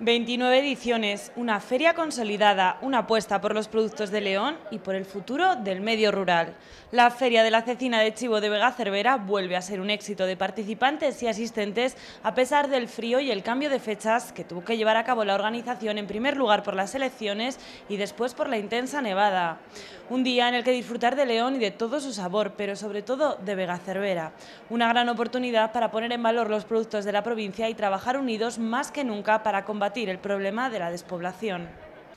29 ediciones, una feria consolidada, una apuesta por los productos de León y por el futuro del medio rural. La Feria de la Cecina de Chivo de Vega Cervera vuelve a ser un éxito de participantes y asistentes a pesar del frío y el cambio de fechas que tuvo que llevar a cabo la organización en primer lugar por las elecciones y después por la intensa nevada. Un día en el que disfrutar de León y de todo su sabor, pero sobre todo de Vega Cervera. Una gran oportunidad para poner en valor los productos de la provincia y trabajar unidos más que nunca para combatir el problema de la despoblación.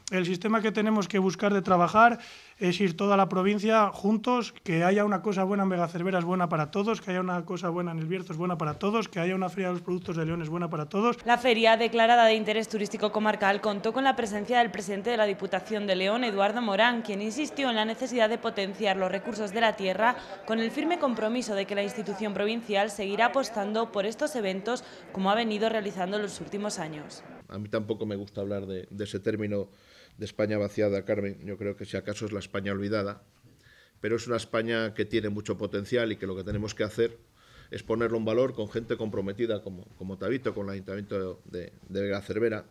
El sistema que tenemos que buscar de trabajar es ir toda la provincia juntos, que haya una cosa buena en Cervera es buena para todos, que haya una cosa buena en El Bierzo es buena para todos, que haya una feria de los productos de León es buena para todos. La feria, declarada de interés turístico comarcal, contó con la presencia del presidente de la Diputación de León, Eduardo Morán, quien insistió en la necesidad de potenciar los recursos de la tierra con el firme compromiso de que la institución provincial seguirá apostando por estos eventos como ha venido realizando en los últimos años a mí tampoco me gusta hablar de, ese término de España vaciada, Carmen. Yo creo que si acaso es la España olvidada, pero es una España que tiene mucho potencial y que lo que tenemos que hacer es ponerle un valor con gente comprometida como, como Tabito, con el Ayuntamiento de, Vega Cervera,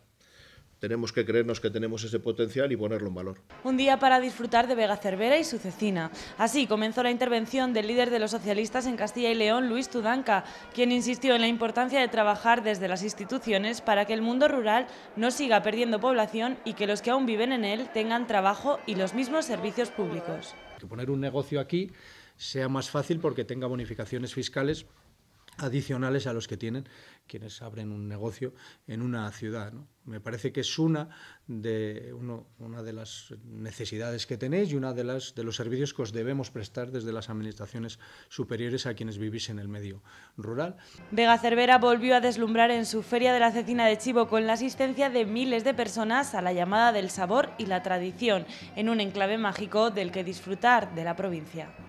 tenemos que creernos que tenemos ese potencial y ponerlo en valor. Un día para disfrutar de Vega Cervera y su cecina. Así comenzó la intervención del líder de los socialistas en Castilla y León, Luis Tudanca, quien insistió en la importancia de trabajar desde las instituciones para que el mundo rural no siga perdiendo población y que los que aún viven en él tengan trabajo y los mismos servicios públicos. Que poner un negocio aquí sea más fácil porque tenga bonificaciones fiscales adicionales a los que tienen quienes abren un negocio en una ciudad. Me parece que es una de, una de las necesidades que tenéis y uno de, las, de los servicios que os debemos prestar desde las administraciones superiores a quienes vivís en el medio rural. Vega Cervera volvió a deslumbrar en su Feria de la Cecina de Chivo con la asistencia de miles de personas a la llamada del sabor y la tradición, en un enclave mágico del que disfrutar de la provincia.